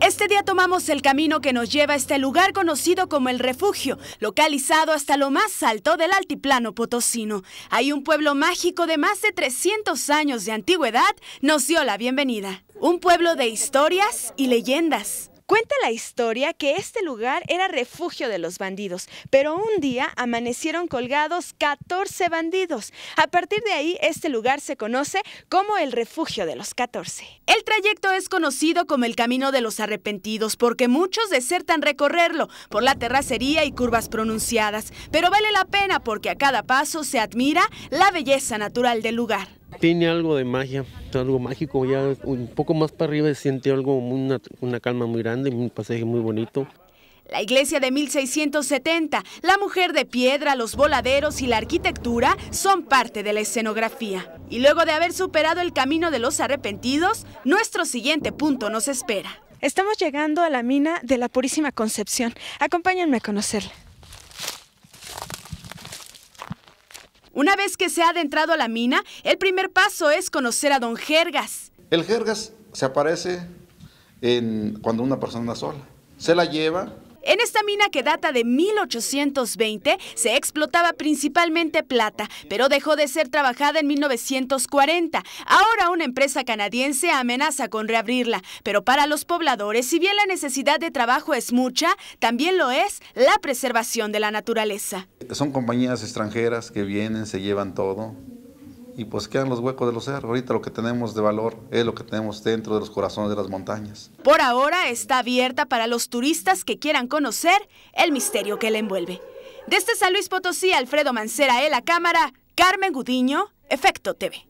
Este día tomamos el camino que nos lleva a este lugar conocido como el refugio, localizado hasta lo más alto del altiplano potosino. Hay un pueblo mágico de más de 300 años de antigüedad nos dio la bienvenida. Un pueblo de historias y leyendas, Cuenta la historia que este lugar era refugio de los bandidos, pero un día amanecieron colgados 14 bandidos. A partir de ahí, este lugar se conoce como el refugio de los 14. El trayecto es conocido como el Camino de los Arrepentidos porque muchos desertan recorrerlo por la terracería y curvas pronunciadas, pero vale la pena porque a cada paso se admira la belleza natural del lugar tiene algo de magia, algo mágico. Ya un poco más para arriba se siente algo, una, una calma muy grande, un pasaje muy bonito. La iglesia de 1670, la mujer de piedra, los voladeros y la arquitectura son parte de la escenografía. Y luego de haber superado el camino de los arrepentidos, nuestro siguiente punto nos espera. Estamos llegando a la mina de la Purísima Concepción. Acompáñenme a conocerla. Una vez que se ha adentrado a la mina, el primer paso es conocer a don Jergas. El Jergas se aparece en, cuando una persona sola. Se la lleva, en esta mina que data de 1820 se explotaba principalmente plata, pero dejó de ser trabajada en 1940. Ahora una empresa canadiense amenaza con reabrirla, pero para los pobladores, si bien la necesidad de trabajo es mucha, también lo es la preservación de la naturaleza. Son compañías extranjeras que vienen, se llevan todo, y pues quedan los huecos de los cerros. Ahorita lo que tenemos de valor es lo que tenemos dentro de los corazones de las montañas. Por ahora está abierta para los turistas que quieran conocer el misterio que la envuelve. Desde San Luis Potosí, Alfredo Mancera, en la cámara, Carmen Gudiño, Efecto TV.